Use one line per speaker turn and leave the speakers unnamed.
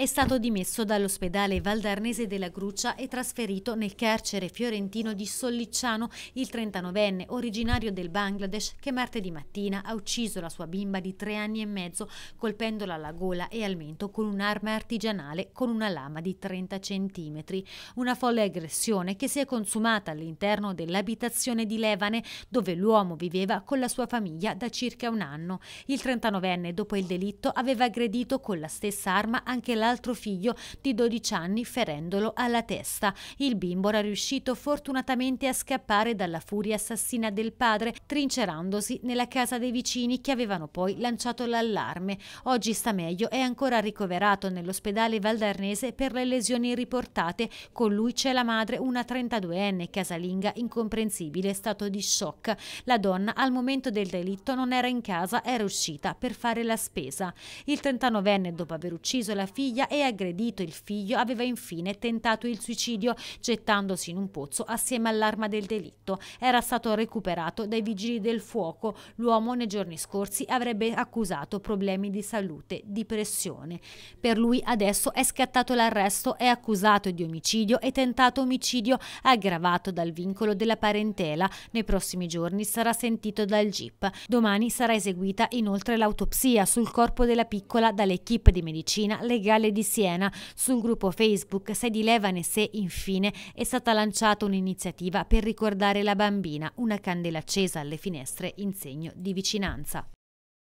È stato dimesso dall'ospedale Valdarnese della Gruccia e trasferito nel carcere fiorentino di Sollicciano, il 39enne originario del Bangladesh che martedì mattina ha ucciso la sua bimba di tre anni e mezzo colpendola alla gola e al mento con un'arma artigianale con una lama di 30 centimetri. Una folle aggressione che si è consumata all'interno dell'abitazione di Levane dove l'uomo viveva con la sua famiglia da circa un anno. Il 39enne dopo il delitto aveva aggredito con la stessa arma anche la l'altro figlio di 12 anni ferendolo alla testa. Il bimbo era riuscito fortunatamente a scappare dalla furia assassina del padre, trincerandosi nella casa dei vicini che avevano poi lanciato l'allarme. Oggi sta meglio, è ancora ricoverato nell'ospedale valdarnese per le lesioni riportate. Con lui c'è la madre, una 32enne casalinga incomprensibile, stato di shock. La donna al momento del delitto non era in casa, era uscita per fare la spesa. Il 39enne dopo aver ucciso la figlia famiglia e aggredito il figlio, aveva infine tentato il suicidio gettandosi in un pozzo assieme all'arma del delitto. Era stato recuperato dai vigili del fuoco. L'uomo nei giorni scorsi avrebbe accusato problemi di salute, di pressione. Per lui adesso è scattato l'arresto, è accusato di omicidio e tentato omicidio aggravato dal vincolo della parentela. Nei prossimi giorni sarà sentito dal GIP. Domani sarà eseguita inoltre l'autopsia sul corpo della piccola dall'equipe di medicina legale Cattedrale di Siena. Sul gruppo Facebook Sedi se infine, è stata lanciata un'iniziativa per ricordare la bambina, una candela accesa alle finestre in segno di vicinanza.